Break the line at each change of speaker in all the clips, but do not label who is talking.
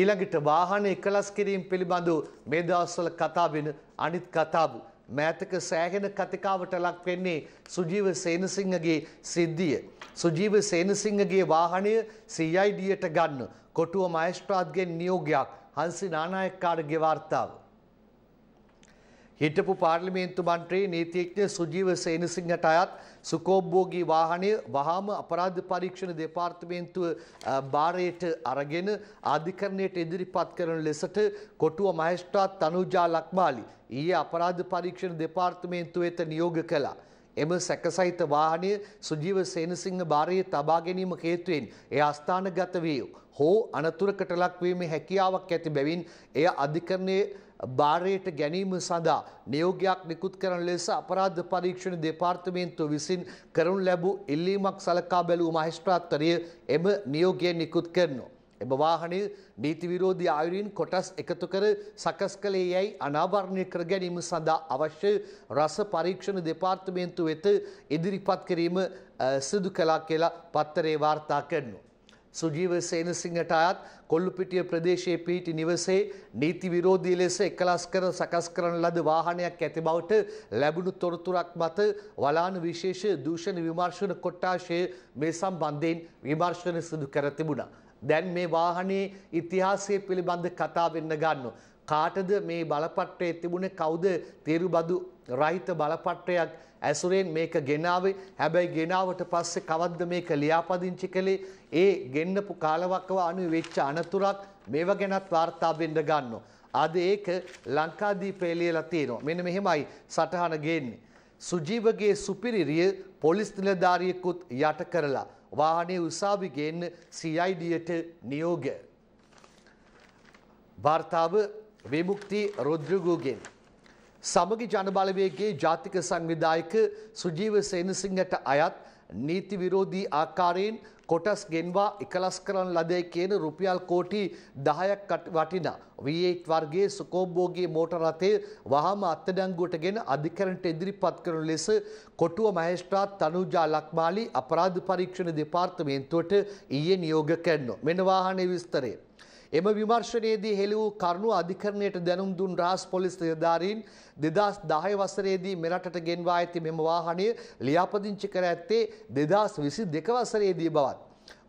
ඊළඟට වාහන එකලස් කිරීම පිළිබඳව මේ දවස්වල කතා වෙන අනිත් කතාව මෑතක සෑහෙන කතිකාවට ලක් වෙන්නේ සුජීව සේනසිංහගේ සිද්ධිය. සුජීව සේනසිංහගේ වාහනය CID-ට ගන්න කොටුව මහේස්ත්‍රාත්ගෙන් නියෝගයක් හංසි නානායක්කාරගේ වාර්තාව. හිටපු පාර්ලිමේන්තු මන්ත්‍රී නීතිඥ සුජීව සේනසිංහට අයත් සුකෝබ්බෝගී වාහනය වහාම අපරාධ පරීක්ෂණ දෙපාර්තමේන්තුව භාරයට අරගෙන ආධිකරණයට ඉදිරිපත් කරන ලෙසට කොටුව මහේෂ්ඨාත් තනුජා ලක්මාලි ඊයේ අපරාධ පරීක්ෂණ දෙපාර්තමේන්තුව වෙත නියෝග කළා. එම සැකසහිත වාහනය සුජීව සේනසිංහ භාරයේ තබා ගැනීම හේතුවෙන් එය අස්ථානගත වේ හෝ අනතුරකට ලක්වීමේ හැකියාවක් ඇති බැවින් එය අධිකරණයේ භාරයට ගැනීම සඳහා නියෝගයක් නිකුත් කරන ලෙස අපරාධ පරීක්ෂණ දෙපාර්තමේන්තුව විසින් කරනු ලැබූ ඉල්ලීමක් සලකා බැලූ මහේස්ත්‍රාත්වරය එම නියෝගය නිකුත් කරනවා. එම වාහනය නීති විරෝධී ආයුරින් කොටස් එකතු කර සකස් කළේ යැයි අනාවරණය කර ගැනීම සඳහා අවශ්‍ය රස පරීක්ෂණ දෙපාර්තමේන්තුව වෙත ඉදිරිපත් කිරීම සිදු කළා කියලා පත්තරේ වාර්තා කරනවා. සුජීව සේනසිංහට අයත් කොල්ලුපිටිය ප්‍රදේශයේ පිහිටි නිවසේ නීති විරෝධී ලෙස එකලස් කර සකස් කරන ලද වාහනයක් ඇති බවට ලැබුණු තොරතුරක් මත වලාන විශේෂ දූෂණ විමර්ශන කොට්ටාශය මේ සම්බන්ධයෙන් විමර්ශන සිදු කර තිබුණා. දැන් මේ වාහනේ ඉතිහාසය පිළිබඳ කතා වෙන්න ගන්නවා. කාටද මේ බලපට්ටේ තිබුණේ කවුද තේරුබදු රහිත බලපට්ටයක් ඇසුරෙන් මේක ගෙනාවේ හැබැයි ගෙනාවට පස්සේ කවද්ද මේක ලියාපදිංචි කළේ ඒ ගෙන්නපු කාලවකව අනු වෙච්ච අනතුරක් මේව ගැනත් වාර්තා වෙන්න ගන්නවා අද ඒක ලංකාදීපේ ලියලා තියෙනවා මෙන්න මෙහෙමයි සටහන ගේන්නේ සුජීවගේ සුපිරිරිය පොලිස් නිලධාරියෙකුත් යට කරලා වාහනේ උසාවි ගේන්න CID ට නියෝගය වාර්තාව විමුක්ති රොද්‍රිගෝගෙන් සමගි ජනබලවේගයේ ජාතික සංවිධායක සුජීව සේනසිංහට අයත් නීති විරෝධී ආකාරයෙන් කොටස් ගෙන්වා එකලස් කරන ලදේ කියන රුපියල් කෝටි 10ක් වටිනා V8 වර්ගයේ සුකෝම්බෝගේ මෝටර රථය වහාම අත්අඩංගුවටගෙන අධිකරණයට ඉදිරිපත් කරන ලෙස කොටුව මහේස්ත්‍රාත් තනුජා ලක්මාලි අපරාධ පරීක්ෂණ දෙපාර්තමේන්තුවට ඊයේ නියෝග කරනවා. මෙන්න වාහනේ විස්තරය. එම විමර්ශනයේදී හෙළි වූ කරුණු අධිකරණයට දැනුම් දුන් රහස් පොලිස් නිලධාරීන් දෙදස් දහය වසරේදී මෙරටට ගෙන්වා ඇති මෙම වාහනය ලියාපදිංචි කර ඇත්තේ දෙදස් විසි දෙක වසරේදී බවත්.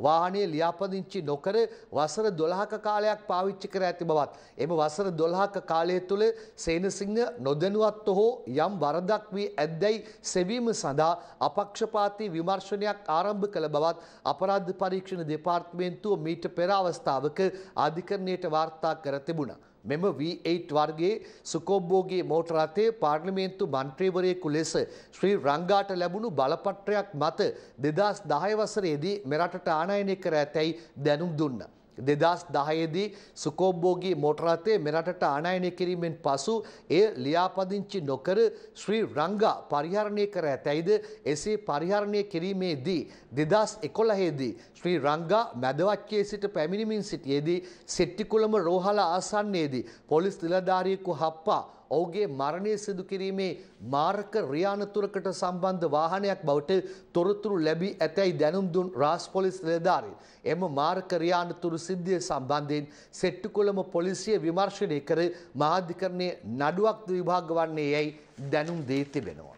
වාහනේ ලියාපදිංචි නොකර වසර 12ක කාලයක් පාවිච්චි කර ඇති බවත් එම වසර 12ක කාලය තුල සේනසිංහ නොදැනුවත්ව හෝ යම් වරදක් වී ඇද්දැයි සෙවීම සඳහා අපක්ෂපාතී විමර්ශනයක් ආරම්භ කළ බවත් අපරාධ පරීක්ෂණ දෙපාර්තමේන්තුව මීට පෙර අවස්ථාවක අධිකරණයට වාර්තා කර තිබුණා මෙම V8 වර්ගයේ සුකොබ්බෝගේ මෝටර රථය පාර්ලිමේන්තු මන්ත්‍රීවරයෙකු ලෙස ශ්‍රී රංගාට ලැබුණු බලපත්‍රයක් මත 2010 වසරේදී මෙරටට ආනයනය කර ඇතැයි දැනුම් දුන්නා. දෙදස් දහයේදී සුකෝබ්බෝගේ මෝටරතේ මෙරටට ආනයනය කිරීමෙන් පසු එය ලියාපදිංචි නොකර ශ්‍රී රංගා පරිහරණය කර ඇතැයිද එසේ පරිහරණය කිරීමේදී දෙදස් එකොළහේදී ශ්‍රී රංගා මැදවච්චයේ සිට පැමිණිමින් සිටියේදී සෙට්ටිකුළම රෝහල ආසන්නයේදී පොලිස් නිලධාරියෙකු හප්පා ඔහුගේ මරණය සිදු කිරීමේ මාර්ග රියානතුරකට සම්බන්ධ වාහනයක් බවට තොරතුරු ලැබී ඇතැයි දැනුම් දුන් රාස් පොලිස් නිලධාරීන්. එම මාර්ග රියානතුරු සිද්ධිය සම්බන්ධයෙන් සෙට්ටුකොළම පොලිසිය විමර්ශනය කර මහාධිකරණයේ නඩුවක් විභාග වන්නේ යැයි දැනුම් දී තිබෙනවා.